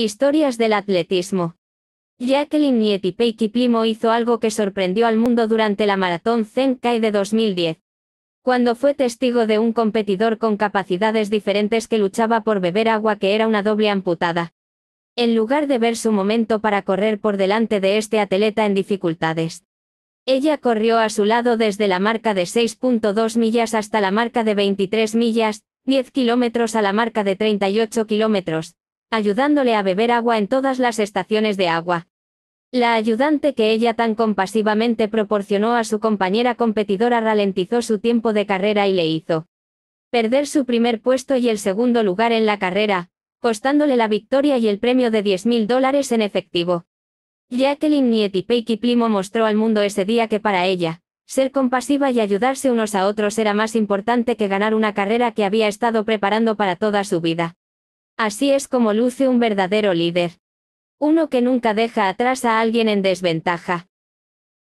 Historias del atletismo. Jacqueline Nieti Peiki Plimo hizo algo que sorprendió al mundo durante la maratón Zenkai de 2010. Cuando fue testigo de un competidor con capacidades diferentes que luchaba por beber agua que era una doble amputada. En lugar de ver su momento para correr por delante de este atleta en dificultades. Ella corrió a su lado desde la marca de 6.2 millas hasta la marca de 23 millas, 10 kilómetros a la marca de 38 kilómetros, ayudándole a beber agua en todas las estaciones de agua. La ayudante que ella tan compasivamente proporcionó a su compañera competidora ralentizó su tiempo de carrera y le hizo perder su primer puesto y el segundo lugar en la carrera, costándole la victoria y el premio de 10.000 dólares en efectivo. Jacqueline Peiki Plimo mostró al mundo ese día que para ella, ser compasiva y ayudarse unos a otros era más importante que ganar una carrera que había estado preparando para toda su vida. Así es como luce un verdadero líder. Uno que nunca deja atrás a alguien en desventaja.